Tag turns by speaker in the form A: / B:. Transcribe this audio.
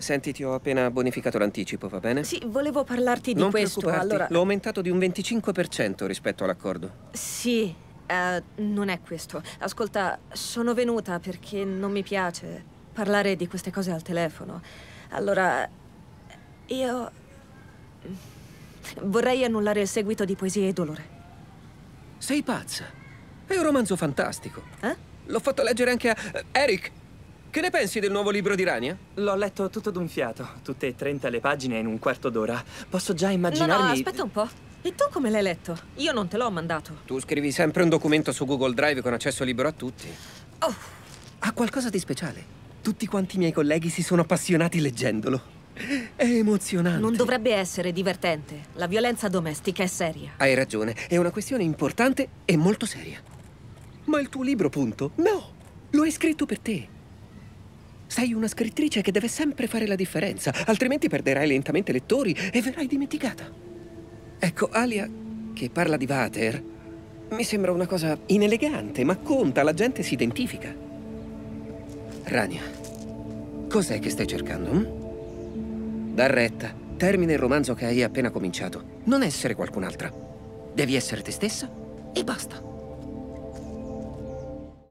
A: Senti, ti ho appena bonificato l'anticipo, va bene? Sì,
B: volevo parlarti di non questo, allora... l'ho
A: aumentato di un 25% rispetto all'accordo. Sì,
B: eh, non è questo. Ascolta, sono venuta perché non mi piace parlare di queste cose al telefono. Allora, io...
A: Vorrei annullare il seguito di Poesie e Dolore. Sei pazza. È un romanzo fantastico. Eh? L'ho fatto leggere anche a... Eh, Eric! Che ne pensi del nuovo libro di Rania? L'ho letto tutto d'un fiato, tutte e 30 le pagine in un quarto d'ora.
B: Posso già immaginarmi... No, no, aspetta un po'. E tu come l'hai letto?
A: Io non te l'ho mandato. Tu scrivi sempre un documento su Google Drive con accesso libero a tutti. Oh! Ha qualcosa di speciale. Tutti quanti i miei colleghi si sono appassionati leggendolo. È emozionante. Non dovrebbe
B: essere divertente. La violenza domestica è seria.
A: Hai ragione, è una questione importante e molto seria. Ma il tuo libro, punto? No! Lo hai scritto per te. Sei una scrittrice che deve sempre fare la differenza, altrimenti perderai lentamente lettori e verrai dimenticata. Ecco, Alia, che parla di Vater, mi sembra una cosa inelegante, ma conta, la gente si identifica. Rania, cos'è che stai cercando? Hm? Da retta, termina il romanzo che hai appena cominciato. Non essere qualcun'altra. Devi essere te stessa e basta.